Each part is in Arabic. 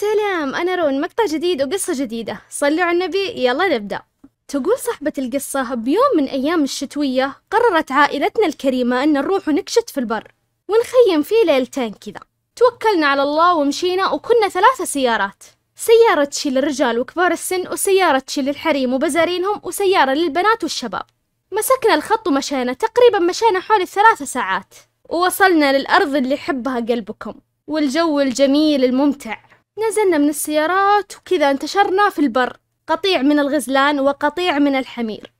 سلام أنا رون مقطع جديد وقصة جديدة صلوا على النبي يلا نبدأ تقول صاحبة القصة بيوم من أيام الشتوية قررت عائلتنا الكريمة أن نروح ونكشت في البر ونخيم فيه ليلتين كذا توكلنا على الله ومشينا وكنا ثلاثة سيارات سيارة تشيل الرجال وكبار السن وسيارة تشيل الحريم وبزارينهم وسيارة للبنات والشباب مسكنا الخط ومشينا تقريبا مشينا حوالي ثلاثة ساعات ووصلنا للأرض اللي يحبها قلبكم والجو الجميل الممتع نزلنا من السيارات وكذا انتشرنا في البر قطيع من الغزلان وقطيع من الحمير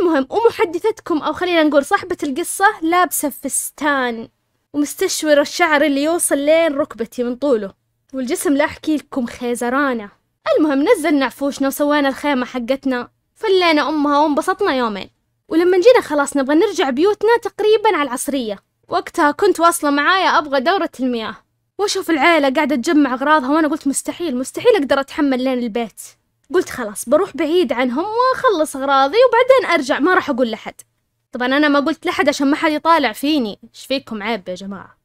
المهم ومحدثتكم أو خلينا نقول صاحبة القصة لابسة فستان ومستشور الشعر اللي يوصل لين ركبتي من طوله والجسم لا أحكي لكم خيزرانة المهم نزلنا عفوشنا وسوينا الخيمة حقتنا فلينا أمها وانبسطنا يومين ولما جينا خلاص نبغى نرجع بيوتنا تقريبا على العصرية وقتها كنت واصلة معايا أبغى دورة المياه واشوف العيله قاعده تجمع اغراضها وانا قلت مستحيل مستحيل اقدر اتحمل لين البيت قلت خلاص بروح بعيد عنهم واخلص اغراضي وبعدين ارجع ما راح اقول لحد طبعا انا ما قلت لحد عشان ما حد يطالع فيني ايش فيكم عيب يا جماعه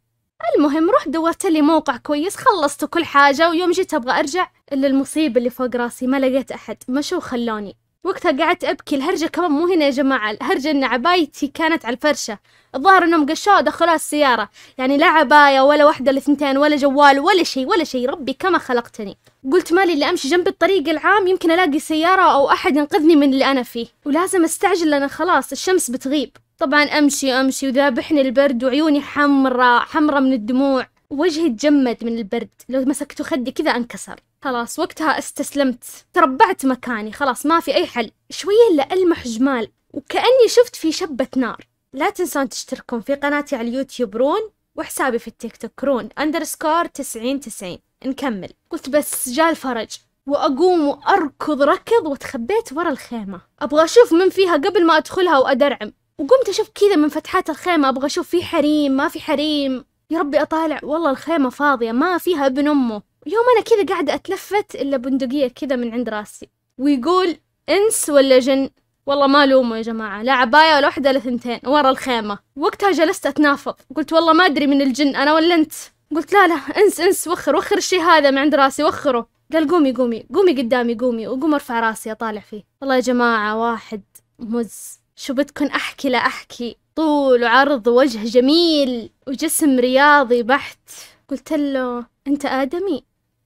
المهم رحت دورت لي موقع كويس خلصت كل حاجة ويوم جيت أبغى أرجع إلا المصيبة اللي فوق راسي ما لقيت أحد مشوا وخلوني وقتها قعدت ابكي الهرجه كمان مو هنا يا جماعه الهرجه ان عبايتي كانت على الفرشه الظاهر انهم قشوها دخلوها السياره يعني لا عبايه ولا واحده الاثنتين ولا جوال ولا شيء ولا شيء ربي كما خلقتني قلت مالي اللي امشي جنب الطريق العام يمكن الاقي سياره او احد ينقذني من اللي انا فيه ولازم استعجل لان خلاص الشمس بتغيب طبعا امشي امشي وذابحني البرد وعيوني حمرة حمرة من الدموع وجهي تجمد من البرد لو مسكته خدي كذا انكسر خلاص وقتها استسلمت تربعت مكاني خلاص ما في أي حل شوية إلا ألمح جمال وكأني شفت في شبة نار لا تنسون تشتركون في قناتي على اليوتيوب رون وحسابي في التيك توك رون أندرسكور تسعين تسعين نكمل قلت بس جاء الفرج وأقوم وأركض ركض وتخبيت ورا الخيمة أبغى أشوف من فيها قبل ما أدخلها وأدرعم وقمت أشوف كذا من فتحات الخيمة أبغى أشوف في حريم ما في حريم يا ربي أطالع والله الخيمة فاضية ما فيها ابن أمه يوم أنا كذا قاعدة أتلفت إلا بندقية كذا من عند راسي ويقول إنس ولا جن والله ما لومه يا جماعة لا عباية ولا وحدة ولا ثنتين ورا الخيمة وقتها جلست أتنافض قلت والله ما أدري من الجن أنا ولا أنت قلت لا لا انس انس وخر وخر الشي هذا من عند راسي وخره قال قومي قومي قومي قدامي قومي وقوم ارفع راسي اطالع فيه والله يا جماعة واحد مز شو بدكن احكي لا احكي طول وعرض ووجه جميل وجسم رياضي بحت قلت له أنت آدمي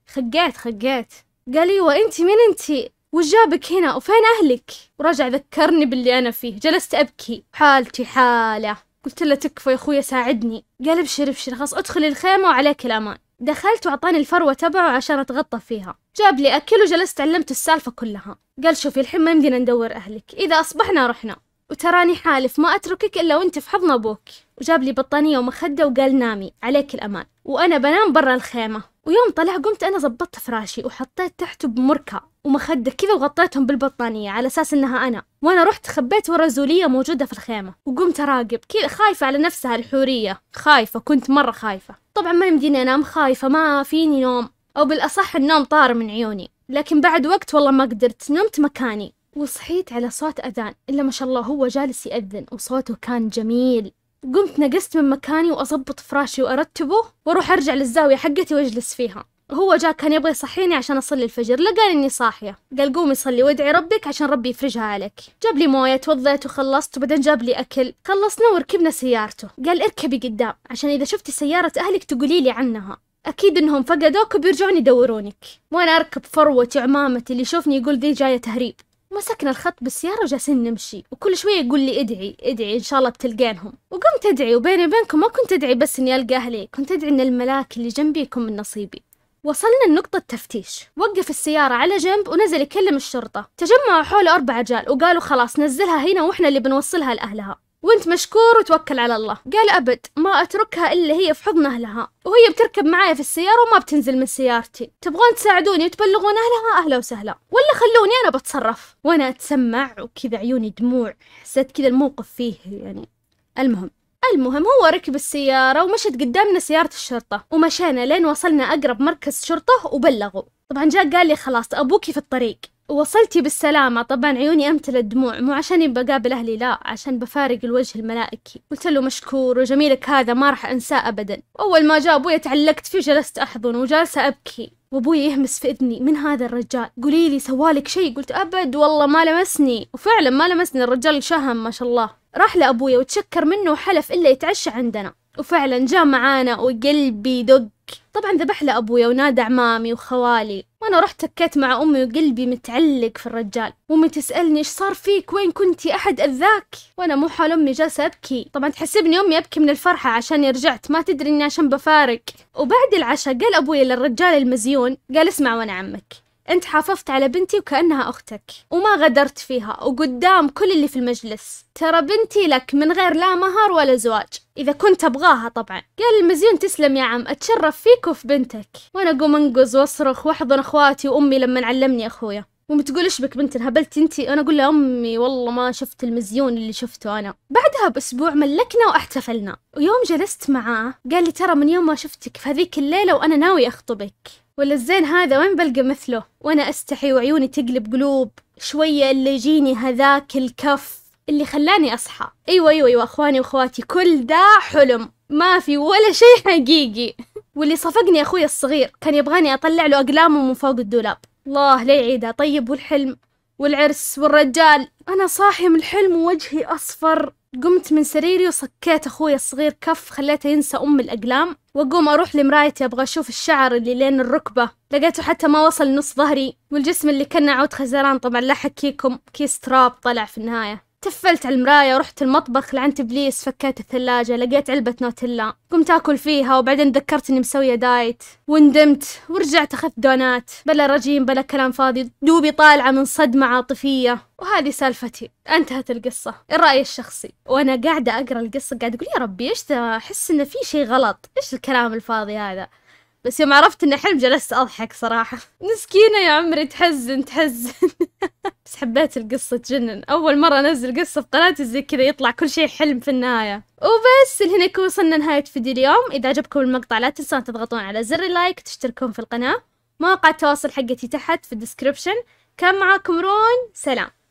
خقيت خقيت قال لي وأنت مين أنت وش جابك هنا وفين أهلك ورجع ذكرني باللي أنا فيه جلست أبكي حالتي حالة قلت له تكفى يا أخوي ساعدني قال ابشر ابشر خلاص ادخل الخيمة وعليك الأمان دخلت وأعطاني الفروة تبعه عشان أتغطى فيها جاب لي أكل وجلست علمت السالفة كلها قال شوفي الحين ما يمدينا ندور أهلك إذا أصبحنا رحنا وتراني حالف ما أتركك إلا وأنت في حضن أبوك وجاب لي بطانية ومخدة وقال نامي عليك الأمان وأنا بنام برا الخيمة ويوم طلع قمت أنا زبطت فراشي وحطيت تحته بمركة ومخدة كذا وغطيتهم بالبطانية على أساس إنها أنا وأنا رحت خبيت ورا زولية موجودة في الخيمة وقمت أراقب كذا خايفة على نفسها الحورية خايفة كنت مرة خايفة طبعا ما يمديني أنام خايفة ما فيني نوم أو بالأصح النوم طار من عيوني لكن بعد وقت والله ما قدرت نمت مكاني وصحيت على صوت أذان إلا ما شاء الله هو جالس يأذن وصوته كان جميل قمت نقست من مكاني وأظبط فراشي وأرتبه وأروح أرجع للزاوية حقتي وأجلس فيها هو جاء كان يبغى يصحيني عشان أصلي الفجر لقاني إني صاحية قال قومي صلي وادعي ربك عشان ربي يفرجها عليك جاب لي موية توضيت وخلصت وبعدين جاب لي أكل خلصنا وركبنا سيارته قال اركبي قدام عشان إذا شفتي سيارة أهلك تقولي لي عنها أكيد إنهم فقدوك وبيرجعون يدورونك وأنا أركب فروتي عمامتي اللي يشوفني يقول ذي جاية تهريب مسكنا الخط بالسيارة وجالسين نمشي وكل شوية يقول لي ادعي ادعي إن شاء الله بتلقينهم وقمت أدعي وبيني وبينكم ما كنت أدعي بس إني ألقى أهلي كنت أدعي إن الملاك اللي جنبي يكون من نصيبي وصلنا لنقطة تفتيش وقف السيارة على جنب ونزل يكلم الشرطة تجمعوا حوله أربع رجال وقالوا خلاص نزلها هنا وإحنا اللي بنوصلها لأهلها وانت مشكور وتوكل على الله قال أبد ما أتركها إلا هي في حضن أهلها وهي بتركب معايا في السيارة وما بتنزل من سيارتي تبغون تساعدوني وتبلغون أهلها أهلا وسهلا ولا خلوني أنا بتصرف وأنا أتسمع وكذا عيوني دموع حسيت كذا الموقف فيه يعني المهم المهم هو ركب السيارة ومشت قدامنا سيارة الشرطة ومشينا لين وصلنا أقرب مركز شرطة وبلغوا طبعا جاء قال لي خلاص أبوكي في الطريق وصلتي بالسلامة طبعا عيوني أمتلت دموع مو عشان بقابل أهلي لا عشان بفارق الوجه الملائكي قلت له مشكور وجميلك هذا ما راح أنساه أبدا أول ما جاء أبوي تعلقت فيه جلست أحضن وجالسة أبكي وابوي يهمس في اذني من هذا الرجال قولي لي سوالك شيء قلت ابد والله ما لمسني وفعلا ما لمسني الرجال شهم ما شاء الله راح لابوي وتشكر منه وحلف الا يتعشى عندنا وفعلا جاء معانا وقلبي دق طبعا ذبح له ونادى عمامي وخوالي وأنا رحت تكيت مع أمي وقلبي متعلق في الرجال أمي تسألني إيش صار فيك وين كنتي أحد أذاك وأنا مو حال أمي جالسة أبكي طبعا تحسبني أمي أبكي من الفرحة عشان رجعت ما تدري إني عشان بفارق وبعد العشاء قال أبوي للرجال المزيون قال اسمع وأنا عمك أنت حافظت على بنتي وكأنها أختك وما غدرت فيها وقدام كل اللي في المجلس ترى بنتي لك من غير لا مهر ولا زواج إذا كنت أبغاها طبعا قال المزيون تسلم يا عم أتشرف فيك وفي بنتك وأنا أقوم أنقز وأصرخ وأحضن أخواتي وأمي لما علمني أخويا ومتقول تقول إيش بك بنت هبلت انتي أنا أقول لها أمي والله ما شفت المزيون اللي شفته أنا بعدها بأسبوع ملكنا واحتفلنا ويوم جلست معاه قال لي ترى من يوم ما شفتك في هذيك الليلة وأنا ناوي أخطبك ولا الزين هذا وين بلقى مثله وانا استحي وعيوني تقلب قلوب شوية اللي يجيني هذاك الكف اللي خلاني اصحى ايوه ايوه ايوه اخواني واخواتي كل دا حلم ما في ولا شيء حقيقي واللي صفقني اخوي الصغير كان يبغاني اطلع له اقلامه من فوق الدولاب الله لا يعيدها طيب والحلم والعرس والرجال أنا صاحي من الحلم ووجهي أصفر قمت من سريري وصكيت أخوي الصغير كف خليته ينسى أم الأقلام وأقوم أروح لمرايتي أبغى أشوف الشعر اللي لين الركبة لقيته حتى ما وصل نص ظهري والجسم اللي كان عود خزران طبعا لا حكيكم كيس تراب طلع في النهاية تفلت على المراية ورحت المطبخ لعنت إبليس فكيت الثلاجة لقيت علبة نوتيلا قمت أكل فيها وبعدين تذكرت إني مسوية دايت وندمت ورجعت أخذت دونات بلا رجيم بلا كلام فاضي دوبي طالعة من صدمة عاطفية وهذه سالفتي انتهت القصة الرأي الشخصي وأنا قاعدة أقرأ القصة قاعدة أقول يا ربي إيش ذا أحس إن في شي غلط إيش الكلام الفاضي هذا بس يوم عرفت انه حلم جلست اضحك صراحة مسكينة يا عمري تحزن تحزن بس حبيت القصة تجنن اول مرة انزل قصة في قناتي زي كذا يطلع كل شيء حلم في النهاية وبس لهنا يكون وصلنا نهاية فيديو اليوم اذا عجبكم المقطع لا تنسون تضغطون على زر اللايك وتشتركون في القناة مواقع التواصل حقتي تحت في الديسكربشن كان معاكم رون سلام